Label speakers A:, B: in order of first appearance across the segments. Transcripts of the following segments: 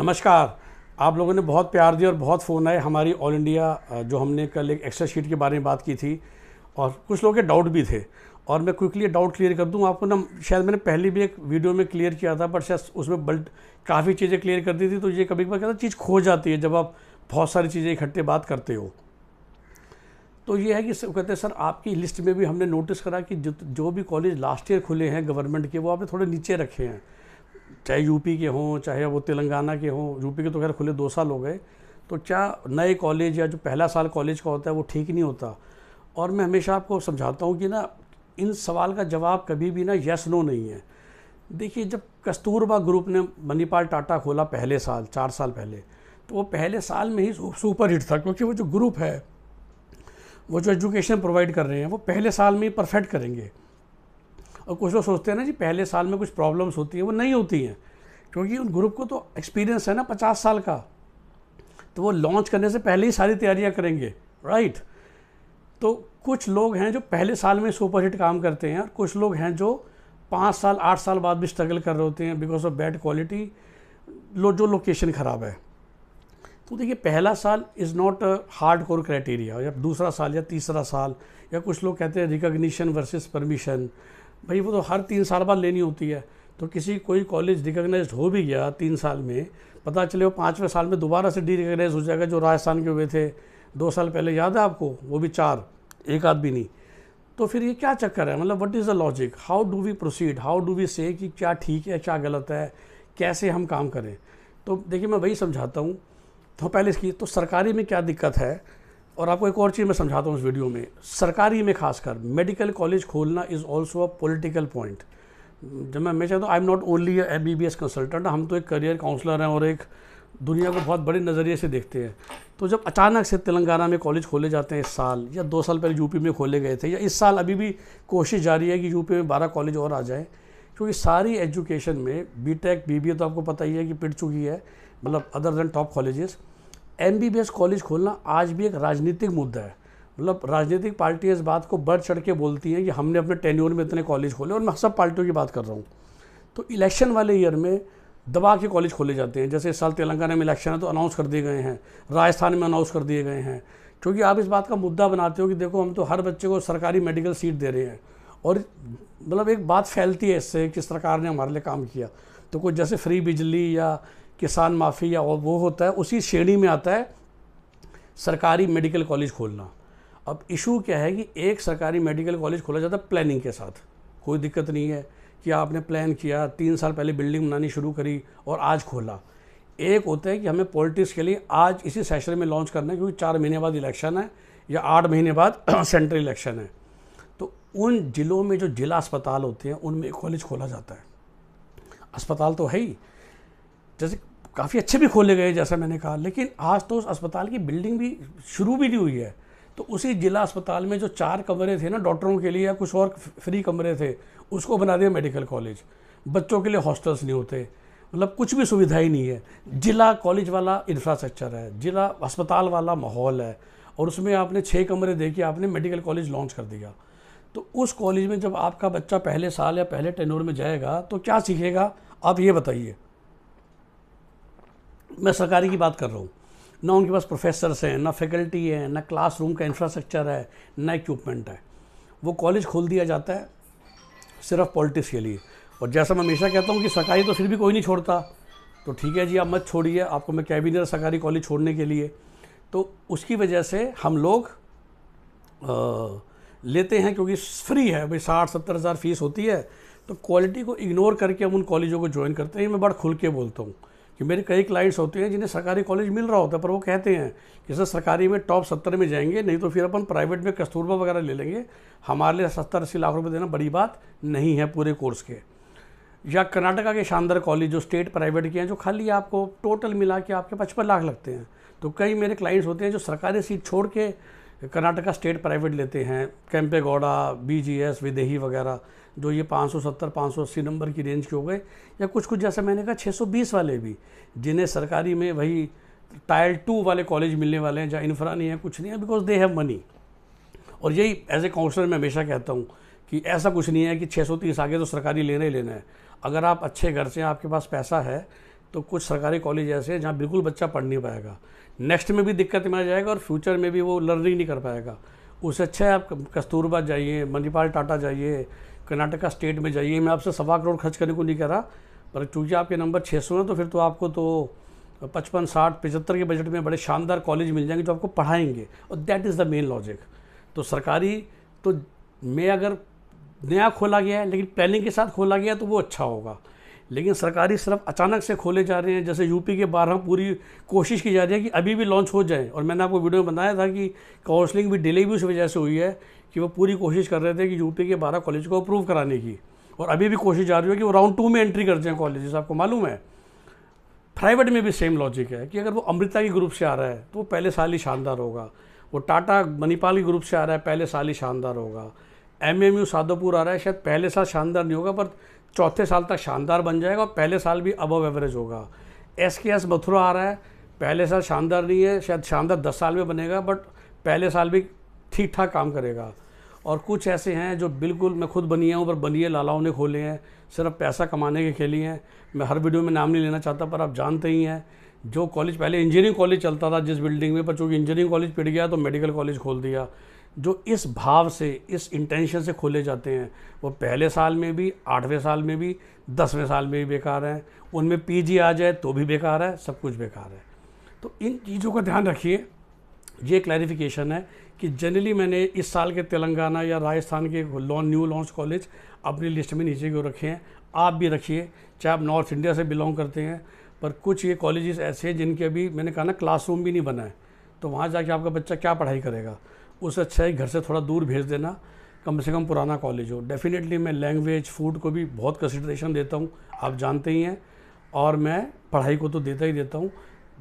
A: नमस्कार आप लोगों ने बहुत प्यार दिया और बहुत फ़ोन आए हमारी ऑल इंडिया जो हमने कल एक एक्स्ट्रा शीट के बारे में बात की थी और कुछ लोगों के डाउट भी थे और मैं क्विकली डाउट क्लियर कर दूं आपको ना शायद मैंने पहले भी एक वीडियो में क्लियर किया था पर शायद उसमें बल्ट काफ़ी चीज़ें क्लियर कर दी थी तो ये कभी कभी कहता चीज़ खो जाती है जब आप बहुत सारी चीज़ें इकट्ठे बात करते हो तो ये है कि कहते हैं सर आपकी लिस्ट में भी हमने नोटिस करा कि जो जो भी कॉलेज लास्ट ईयर खुले हैं गवर्नमेंट के वो आपने थोड़े नीचे रखे हैं चाहे यूपी के हों चाहे वो तेलंगाना के हों यूपी के तो खैर खुले दो साल हो गए तो क्या नए कॉलेज या जो पहला साल कॉलेज का होता है वो ठीक नहीं होता और मैं हमेशा आपको समझाता हूँ कि ना इन सवाल का जवाब कभी भी ना यस नो नहीं है देखिए जब कस्तूरबा ग्रुप ने मणिपाल टाटा खोला पहले साल चार साल पहले तो वो पहले साल में ही सुपर हिट था क्योंकि वो जो ग्रुप है वो जो एजुकेशन प्रोवाइड कर रहे हैं वो पहले साल में ही परफेक्ट करेंगे और कुछ लोग सोचते हैं ना जी पहले साल में कुछ प्रॉब्लम्स होती हैं वो नहीं होती हैं क्योंकि उन ग्रुप को तो एक्सपीरियंस है ना पचास साल का तो वो लॉन्च करने से पहले ही सारी तैयारियाँ करेंगे राइट तो कुछ लोग हैं जो पहले साल में सुपर हिट काम करते हैं और कुछ लोग हैं जो पाँच साल आठ साल बाद भी स्ट्रगल कर रहे होते हैं बिकॉज ऑफ बैड क्वालिटी लो जो लोकेशन ख़राब है तो देखिए पहला साल is not a hardcore criteria या दूसरा साल या तीसरा साल या कुछ लोग कहते हैं रिकग्निशन वर्सेस परमिशन भाई वो तो हर तीन साल बाद लेनी होती है तो किसी कोई कॉलेज रिकोगनाइज हो भी गया तीन साल में पता चले वो पाँचवें साल में दोबारा से डी रिकोगनाइज हो जाएगा जो राजस्थान के हुए थे दो साल पहले याद है आपको वो भी चार एक आध भी नहीं तो फिर ये क्या चक्कर है मतलब what is the logic how do we proceed how do we say कि क्या ठीक है क्या गलत है कैसे हम काम करें तो देखिए मैं वही समझाता हूँ तो पहले इसकी तो सरकारी में क्या दिक्कत है और आपको एक और चीज़ मैं समझाता हूँ इस वीडियो में सरकारी में खासकर मेडिकल कॉलेज खोलना is also a political point जब मैं मैं चाहता हूँ I am not only M B B S consultant हम तो एक करियर काउंसलर हैं और एक दुनिया को बहुत बड़े नज़रिए से देखते हैं तो जब अचानक से तेलंगाना में कॉलेज खोले जाते हैं इस साल या दो साल पहले यूपी में खोले गए थे या इस साल अभी भी कोशिश जारी है कि यूपी में बारह कॉलेज और आ जाए क्योंकि सारी एजुकेशन में B tech B B A तो आपको पता ही है कि पिट चुकी है मतलब other than top colleges M college खोलना आज भी एक राजनीतिक मुद्दा है मतलब राजनीतिक पार्टी इस बात को बढ़ चढ़ के बोलती हैं कि हमने अपने टेन्योर में इतने कॉलेज खोले और मैं सब पार्टियों की बात कर रहा हूँ तो इलेक्शन वाले ईयर में दबा के कॉलेज खोले जाते हैं जैसे इस साल तेलंगाना में इलेक्शन है तो अनाउंस कर दिए गए हैं राजस्थान में अनाउंस कर दिए गए हैं क्योंकि आप इस बात का मुद्दा बनाते हो कि देखो हम तो हर बच्चे को सरकारी मेडिकल सीट दे रहे हैं और मतलब एक बात फैलती है इससे कि सरकार ने हमारे लिए काम किया तो कुछ जैसे फ्री बिजली या किसान माफ़ी या वो होता है उसी श्रेणी में आता है सरकारी मेडिकल कॉलेज खोलना अब इशू क्या है कि एक सरकारी मेडिकल कॉलेज खोला जाता है प्लानिंग के साथ कोई दिक्कत नहीं है कि आपने प्लान किया तीन साल पहले बिल्डिंग बनानी शुरू करी और आज खोला एक होता है कि हमें पॉलिटिक्स के लिए आज इसी सेशन में लॉन्च करना है क्योंकि चार महीने बाद इलेक्शन है या आठ महीने बाद सेंट्रल इलेक्शन है तो उन जिलों में जो जिला अस्पताल होते हैं उनमें कॉलेज खोला जाता है अस्पताल तो है ही जैसे काफ़ी अच्छे भी खोले गए जैसा मैंने कहा लेकिन आज तो उस अस्पताल की बिल्डिंग भी शुरू भी नहीं हुई है तो उसी जिला अस्पताल में जो चार कमरे थे ना डॉक्टरों के लिए या कुछ और फ्री कमरे थे उसको बना दिया मेडिकल कॉलेज बच्चों के लिए हॉस्टल्स नहीं होते मतलब कुछ भी सुविधा ही नहीं है जिला कॉलेज वाला इंफ्रास्ट्रक्चर है जिला अस्पताल वाला माहौल है और उसमें आपने छः कमरे दे के आपने मेडिकल कॉलेज लॉन्च कर दिया तो उस कॉलेज में जब आपका बच्चा पहले साल या पहले टेनोर में जाएगा तो क्या सीखेगा आप ये बताइए मैं सरकारी की बात कर रहा हूँ ना उनके पास प्रोफेसर्स हैं ना फैकल्टी है ना क्लास का इंफ्रास्ट्रक्चर है ना इक्विपमेंट है वो कॉलेज खोल दिया जाता है सिर्फ पॉलिटिक्स के लिए और जैसा मैं हमेशा कहता हूँ कि सरकारी तो फिर भी कोई नहीं छोड़ता तो ठीक है जी आप मत छोड़िए आपको मैं कह भी नहीं रहा सरकारी कॉलेज छोड़ने के लिए तो उसकी वजह से हम लोग आ, लेते हैं क्योंकि फ्री है भाई साठ सत्तर हज़ार फीस होती है तो क्वालिटी को इग्नोर करके हम उन कॉलेजों को ज्वाइन करते हैं मैं बड़ा खुल के बोलता हूँ कि मेरे कई क्लाइंट्स होते हैं जिन्हें सरकारी कॉलेज मिल रहा होता है पर वो कहते हैं कि सर सरकारी में टॉप सत्तर में जाएंगे नहीं तो फिर अपन प्राइवेट में कस्तूरबा वगैरह ले लेंगे हमारे लिए सत्तर अस्सी लाख रुपये देना बड़ी बात नहीं है पूरे कोर्स के या कर्नाटका के शानदार कॉलेज जो स्टेट प्राइवेट के हैं जो खाली आपको टोटल मिला के आपके पचपन लाख लगते हैं तो कई मेरे क्लाइंट्स होते हैं जो सरकारी सीट छोड़ के कर्नाटका स्टेट प्राइवेट लेते हैं Gowda B G S Vydehi वगैरह जो ये 570 580 नंबर की रेंज के हो गए या कुछ कुछ जैसे मैंने कहा 620 वाले भी जिन्हें सरकारी में वही टायर टू वाले कॉलेज मिलने वाले हैं जहाँ इन्फ्रा नहीं है कुछ नहीं है बिकॉज दे हैव मनी और यही एज ए काउंसलर मैं हमेशा कहता हूँ कि ऐसा कुछ नहीं है कि 630 आगे तो सरकारी लेना ही लेना है अगर आप अच्छे घर से हैं आपके पास पैसा है तो कुछ सरकारी कॉलेज ऐसे हैं जहाँ बिल्कुल बच्चा पढ़ नहीं पाएगा नेक्स्ट में भी दिक्कत में आ जाएगा और फ्यूचर में भी वो लर्निंग नहीं कर पाएगा उससे अच्छा है आप कस्तूरबा जाइए मणिपाल टाटा जाइए कर्नाटका स्टेट में जाइए मैं आपसे सवा करोड़ खर्च करने को नहीं कह रहा पर चूँकि आपके नंबर छः सौ हैं तो फिर तो आपको तो पचपन साठ पचहत्तर के बजट में बड़े शानदार कॉलेज मिल जाएंगे जो आपको पढ़ाएंगे और that is the main logic तो सरकारी तो मैं अगर नया खोला गया है लेकिन प्लानिंग के साथ खोला गया तो वो अच्छा होगा लेकिन सरकारी सिर्फ अचानक से खोले जा रहे हैं जैसे यूपी के बारह पूरी कोशिश की जा रही है कि अभी भी लॉन्च हो जाए और मैंने आपको वीडियो में बताया था कि काउंसलिंग भी डिले भी उस वजह से हुई है कि वो पूरी कोशिश कर रहे थे कि यूपी के बारह कॉलेज को अप्रूव कराने की और अभी भी कोशिश जा रही है कि वो राउंड टू में एंट्री कर जाएँ कॉलेजेस आपको मालूम है प्राइवेट में भी सेम लॉजिक है कि अगर वो अमृता के ग्रुप से आ रहा है तो वो पहले साल ही शानदार होगा वो टाटा मणिपाल के ग्रुप से आ रहा है पहले साल ही शानदार होगा एम एम यू साधोपुर आ रहा है शायद पहले साल शानदार नहीं होगा पर चौथे साल तक शानदार बन जाएगा और पहले साल भी अबव एवरेज होगा एस के एस मथुरा आ रहा है पहले साल शानदार नहीं है शायद शानदार दस साल में बनेगा बट पहले साल भी ठीक ठाक काम करेगा और कुछ ऐसे हैं जो बिल्कुल मैं खुद बनिया हूँ पर बनिए लालाओं ने खोले हैं सिर्फ पैसा कमाने के खेली हैं मैं हर वीडियो में नाम नहीं लेना चाहता पर आप जानते ही हैं जो कॉलेज पहले इंजीनियरिंग कॉलेज चलता था जिस बिल्डिंग में पर चूँकि इंजीनियरिंग कॉलेज पिट गया तो मेडिकल कॉलेज खोल दिया जो इस भाव से इस इंटेंशन से खोले जाते हैं वो पहले साल में भी आठवें साल में भी दसवें साल में भी बेकार हैं उनमें पीजी आ जाए तो भी बेकार है सब कुछ बेकार है तो इन चीज़ों का ध्यान रखिए ये क्लैरिफिकेशन है कि जनरली मैंने इस साल के तेलंगाना या राजस्थान के लॉन न्यू लॉन्च कॉलेज अपनी लिस्ट में नीचे क्यों रखे हैं आप भी रखिए चाहे आप नॉर्थ इंडिया से बिलोंग करते हैं पर कुछ ये कॉलेजेस ऐसे हैं जिनके अभी मैंने कहा ना क्लासरूम भी नहीं बना है तो वहाँ जाके आपका बच्चा क्या पढ़ाई करेगा उससे अच्छा है घर से थोड़ा दूर भेज देना कम से कम पुराना कॉलेज हो डेफिनेटली मैं लैंग्वेज फूड को भी बहुत कंसिडरेशन देता हूँ आप जानते ही हैं और मैं पढ़ाई को तो देता ही देता हूँ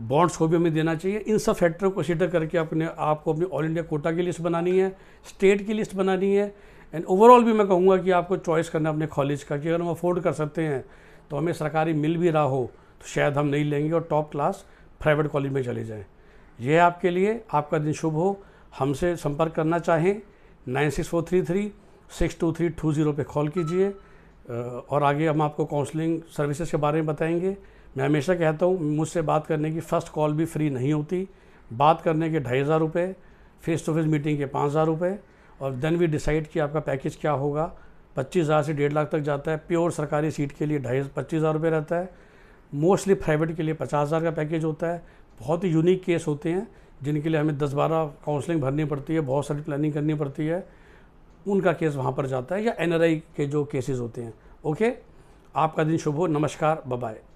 A: बॉन्ड्स को भी हमें देना चाहिए इन सब फैक्टरों को कंसिडर करके अपने आपको अपनी ऑल इंडिया कोटा की लिस्ट बनानी है स्टेट की लिस्ट बनानी है एंड ओवरऑल भी मैं कहूँगा कि आपको चॉइस करना अपने कॉलेज का कि अगर हम अफोर्ड कर सकते हैं तो हमें सरकारी मिल भी रहा हो तो शायद हम नहीं लेंगे और टॉप क्लास प्राइवेट कॉलेज में चले जाएँ यह आपके लिए आपका दिन शुभ हो हमसे संपर्क करना चाहें nine six four three three six two three two zero पर कॉल कीजिए और आगे हम आपको काउंसलिंग सर्विसेज के बारे में बताएंगे मैं हमेशा कहता हूँ मुझसे बात करने की फ़र्स्ट कॉल भी फ्री नहीं होती बात करने के ढाई हज़ार रुपये फ़ेस टू फेस मीटिंग के पाँच हज़ार रुपये और देन वी डिसाइड कि आपका पैकेज क्या होगा पच्चीस हज़ार से डेढ़ लाख तक जाता है प्योर सरकारी सीट के लिए ढाई पच्चीस हज़ार रुपये रहता है मोस्टली प्राइवेट के लिए पचास हज़ार का पैकेज होता है बहुत ही यूनिक केस होते हैं जिनके लिए हमें दस बारह काउंसलिंग भरनी पड़ती है बहुत सारी प्लानिंग करनी पड़ती है उनका केस वहाँ पर जाता है या एन के जो केसेज होते हैं ओके आपका दिन शुभ हो नमस्कार बाय